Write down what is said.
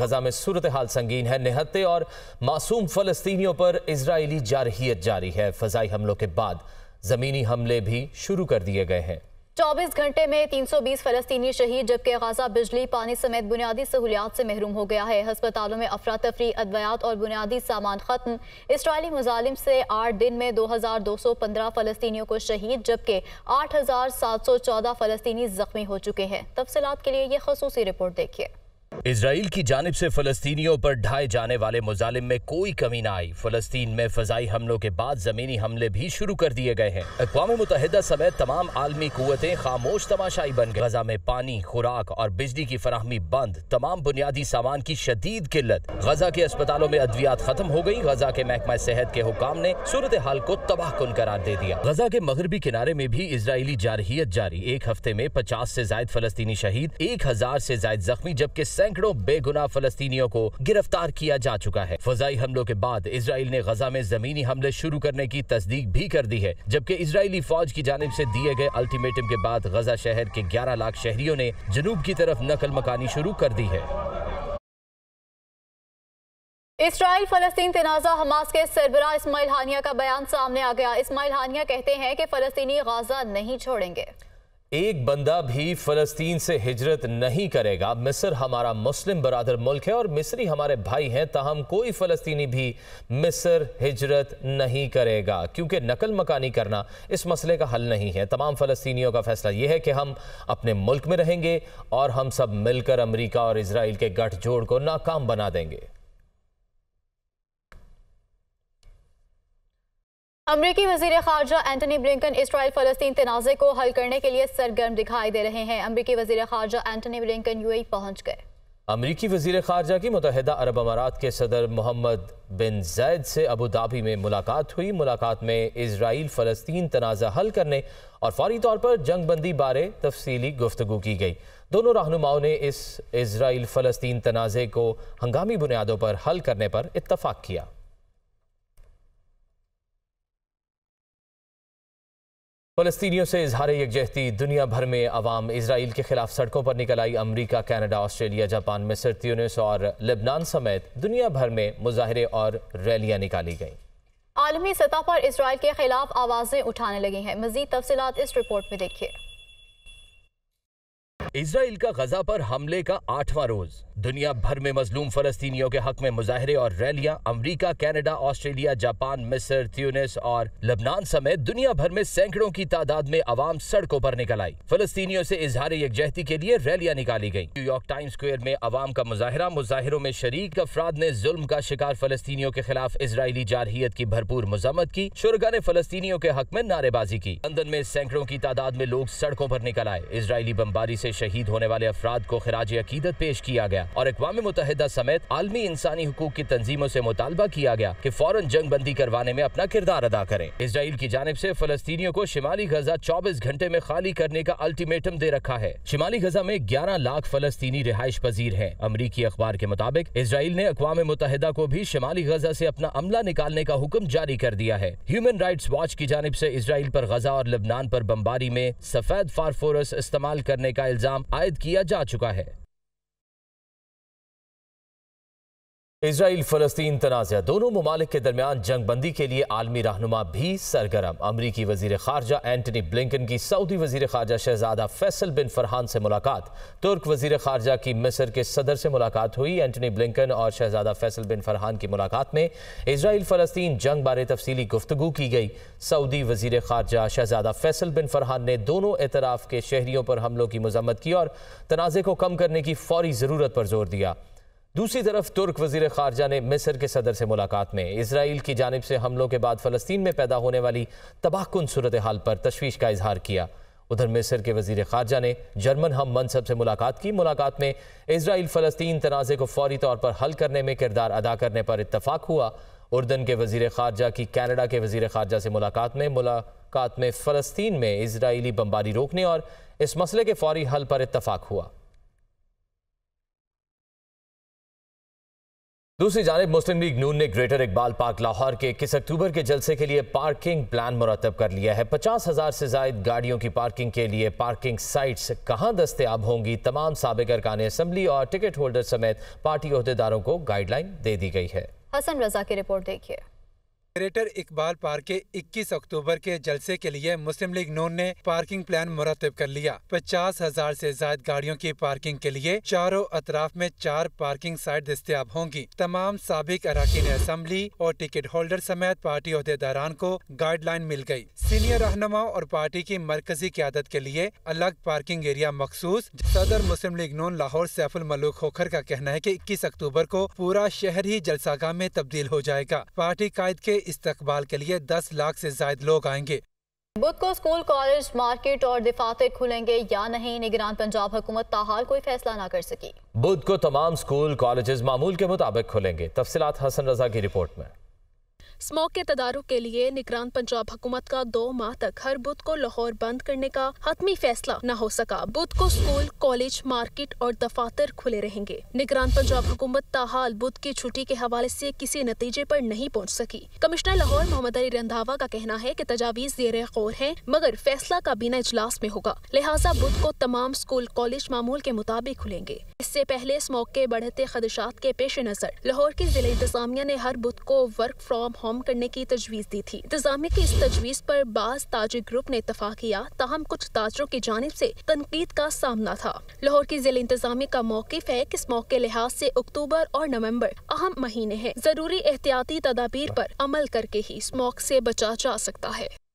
गजा में सूरत हाल संगीन है निहत्ते और मासूम फलस्तियों पर इसराइली जारहीत जारी है फजाई हमलों के बाद जमीनी हमले भी शुरू कर दिए गए हैं 24 घंटे में 320 फलस्तीनी शहीद जबकि गजा बिजली पानी समेत बुनियादी सहूलियात से महरूम हो गया है हस्पतालों में अफरा तफरी अद्वियात और बुनियादी सामान खत्म इसराइली मुजालिम से आठ दिन में 2215 फलस्तियों को शहीद जबकि 8714 फलस्तीनी जख्मी हो चुके हैं तफसलत के लिए यह खसूसी रिपोर्ट देखिए इसराइल की जानब से फलस्तियों पर ढाए जाने वाले मुजालिम में कोई कमी ना आई फ़लस्तीन में फ़जाई हमलों के बाद ज़मीनी हमले भी शुरू कर दिए गए हैं अकवा मुतहद समेत तमाम आलमी कुतें खामोश तमाशाई बन गई गजा में पानी खुराक और बिजली की फराहमी बंद तमाम बुनियादी सामान की शदीद किल्लत गजा के अस्पतालों में अद्वियात ख़त्म हो गई गजा के महकमा सेहत के हुकाम ने सूरत हाल को तबाह कन करार दे दिया गजा के मगरबी किनारे में भी इसराइली जारहियत जारी एक हफ्ते में पचास से जायद फ़लस्तनी शहीद एक हज़ार से जायद जख्मी जबकि सैकड़ों बेगुनाह फलस्तीनियों को गिरफ्तार किया जा चुका है फजाई हमलों के बाद इसराइल ने गजा में जमीनी हमले शुरू करने की तस्दीक भी कर दी है जबकि इसराइली फौज की जानब ऐसी दिए गए अल्टीमेटम के बाद गजा शहर के ग्यारह लाख शहरियों ने जनूब की तरफ नकल मकानी शुरू कर दी है इसराइल फलस्तीन तनाज़ा हमास के सरबरा इसमाइल हानिया का बयान सामने आ गया इसमाइल हानिया कहते हैं कि फलस्तीनी गाजा नहीं छोड़ेंगे एक बंदा भी फलस्तीन से हिजरत नहीं करेगा मिस्र हमारा मुस्लिम बरदर मुल्क है और मिस्री हमारे भाई हैं तहम कोई फ़लस्तीनी भी मिस्र हिजरत नहीं करेगा क्योंकि नकल मकानी करना इस मसले का हल नहीं है तमाम फ़लस्तीनियों का फ़ैसला यह है कि हम अपने मुल्क में रहेंगे और हम सब मिलकर अमरीका और इसराइल के गठजोड़ को नाकाम बना देंगे अमरीकी वजीर खारजा एंटनी ब्लिकन इसराइल फलस्तीन तनाज़े को हल करने के लिए सरगर्म दिखाई दे रहे हैं अमरीकी वजी खारजा एंटनी यू ए पहुंच गए अमरीकी वजीर खारजा की मुतहदा अरब अमारात के सदर मोहम्मद बिन जैद से अबू धाबी में मुलाकात हुई मुलाकात में इसराइल फ़लस्तीन तनाज़ा हल करने और फौरी तौर पर जंग बंदी बारे तफसली गुफ्तु की गई दोनों रहनुमाओं ने इस इसराइल फ़लस्तीन तनाज़े को हंगामी बुनियादों पर हल करने पर इतफाक़ किया फलस्तियों से इजहार यकजहती दुनिया भर में अवाम इसराइल के खिलाफ सड़कों पर निकल आई अमरीका कैनेडा ऑस्ट्रेलिया जापान में त्यूनिस और लेबनान समेत दुनिया भर में मुजाहरे और रैलियाँ निकाली गईं आलमी सतह पर इसराइल के खिलाफ आवाज़ें उठाने लगी हैं मजीद तफसलत इस रिपोर्ट में देखिए इसराइल का गजा पर हमले का आठवां रोज दुनिया भर में मजलूम फलस्तीनियों के हक में मुजाहरे और रैलियां अमरीका कनाडा ऑस्ट्रेलिया जापान मिस्र त्यूनिस और लबनान समेत दुनिया भर में सैकड़ों की तादाद में आवाम सड़कों पर निकल आई फलस्तीनियों से इजहार यकजहती के लिए रैलियां निकाली गयी न्यूयॉर्क टाइम स्क्वेयर में आवाम का मुजाहरा मुजाहरों में शरीक अफराद ने जुल्म का शिकार फलस्तियों के खिलाफ इसराइली जारहीत की भरपूर मजम्मत की शुरगा ने फलस्तियों के हक में नारेबाजी की लंदन में सैकड़ों की तादाद में लोग सड़कों पर निकल आए इसराइली बमबारी ऐसी शहीद होने वाले अफराद को खराज अकीदत पेश किया गया और अकवा मुतहदा समेत आलमी इंसानी हकूक की तंजीमों ऐसी मुतालबा किया गया कि फौरन जंग बंदी करवाने में अपना किरदार अदा करें इसराइल की जानब ऐसी फलस्तियों को शिमाली गजा चौबीस घंटे में खाली करने का अल्टीमेटम दे रखा है शिमाली गजा में ग्यारह लाख फलस्तनी रिहाइश पजीर है अमरीकी अखबार के मुताबिक इसराइल ने अकवा मुतहदा को भी शिमाली गजा ऐसी अपना अमला निकालने का हुक्म जारी कर दिया है ह्यूमन राइट वॉच की जानब ऐसी इसराइल आरोप गजा और लबनान आरोप बम्बारी में सफेद फारफोरस इस्तेमाल करने का इल्जाम इंतजाम आयद किया जा चुका है इसराइल फलस्तीन तनाज़ दोनों ममालिक के दरमियान जंग बंदी के लिए आलमी रहनुमा भी सरगरम अमरीकी वजीर खारजा एंटनी ब्लिंकन की सऊदी वजीर खारजा शहजादा फैसल बिन फरहान से मुलाकात तुर्क वजीर खारजा की मिसर के सदर से मुलाकात हुई एंटनी ब्लिंकन और शहजादा फैसल बिन फरहान की मुलाकात में इसराइल फलस्तीन जंग बारे तफसीली गुफ्तु की गई सऊदी वजीर खारजा शहजादा फैसल बिन फरहान ने दोनों एतराफ़ के शहरीों पर हमलों की मजम्मत की और तनाज़े को कम करने की फौरी ज़रूरत पर जोर दिया दूसरी तरफ तुर्क वजीर खारजा ने मिस्र के सदर से मुलाकात में इसराइल की जानब से हमलों के बाद फलस्तीन में पैदा होने वाली तबाहकुन सूरत हाल पर तशवीश का इजहार किया उधर मिस्र के वजीर खारजा ने जर्मन हम मनसब से मुलाकात की मुलाकात में इसराइल फ़लस्तीन तनाज़े को फौरी तौर पर हल करने में किरदार अदा करने पर इतफाक़ हुआ उर्दन के वजीर खारजा की कैनेडा के वजीर खारजा से मुलाकात में मुलाकात में फ़लस्तीन में इसराइली बम्बारी रोकने और इस मसले के फौरी हल पर इतफाक़ हुआ दूसरी जानब मुस्लिम लीग नून ने ग्रेटर इकबाल पार्क लाहौर के इक्कीस अक्टूबर के जलसे के लिए पार्किंग प्लान मुरतब कर लिया है पचास हज़ार से जायद गाड़ियों की पार्किंग के लिए पार्किंग साइट्स कहाँ दस्तियाब होंगी तमाम सबक अरकान असम्बली और टिकट होल्डर समेत पार्टी अहदेदारों को गाइडलाइन दे दी गई है हसन रजा की रिपोर्ट देखिए ग्रेटर इकबाल पार्क के 21 अक्टूबर के जलसे के लिए मुस्लिम लीग नून ने पार्किंग प्लान मुरतब कर लिया पचास हजार ऐसी जायद गाड़ियों की पार्किंग के लिए चारों अतराफ में चार पार्किंग साइट दस्तियाब होंगी तमाम सबक अरकान असम्बली और टिकट होल्डर समेत पार्टी अहदेदारान को गाइडलाइन मिल गयी सीनियर रहनुमा और पार्टी की मरकजी क्यादत के लिए अलग पार्किंग एरिया मखसूस सदर मुस्लिम लीग नून लाहौर सैफुल मलूक खोखर का कहना है की इक्कीस अक्टूबर को पूरा शहर ही जलसागा में तब्दील हो जाएगा पार्टी कायद के इस्तकबाल के लिए दस लाख से जायद लोग आएंगे बुध को स्कूल कॉलेज मार्केट और दिफाते खुलेंगे या नहीं निगरान पंजाब हुकूमत ताहाल कोई फैसला ना कर सकी बुध को तमाम स्कूल कॉलेजेस मामूल के मुताबिक खुलेंगे तफसीत हसन रजा की रिपोर्ट में स्मोक के तदारुक के लिए निगरान पंजाब हुकूमत का दो माह तक हर बुध को लाहौर बंद करने का हतमी फैसला न हो सका बुध को स्कूल कॉलेज मार्केट और दफातर खुले रहेंगे निगरान पंजाब हुकूमत ताहाल बुध की छुट्टी के हवाले ऐसी किसी नतीजे आरोप नहीं पहुँच सकी कमिश्नर लाहौर मोहम्मद अली रंधावा का कहना है की तजावीज जेर गौर है मगर फैसला का बिना इजलास में होगा लिहाजा बुध को तमाम स्कूल कॉलेज मामूल के मुताबिक खुलेंगे इससे पहले इस मौके बढ़ते खदशात के पेश नजर लाहौर की जिले इंतजामिया ने हर बुध को वर्क फ्रॉम होम रिफॉर्म करने की तजवीज़ दी थी इंतजामिया की इस तजवीज़ पर बास ताजर ग्रुप ने इतफा किया ताहम कुछ ताजरों की जानब से तनकीद का सामना था लाहौर की जिले इंतजामिया का मौकफ है की इस मौके लिहाज से अक्टूबर और नवम्बर अहम महीने हैं जरूरी एहतियाती तदाबीर पर अमल करके ही स्मोक से बचा जा सकता है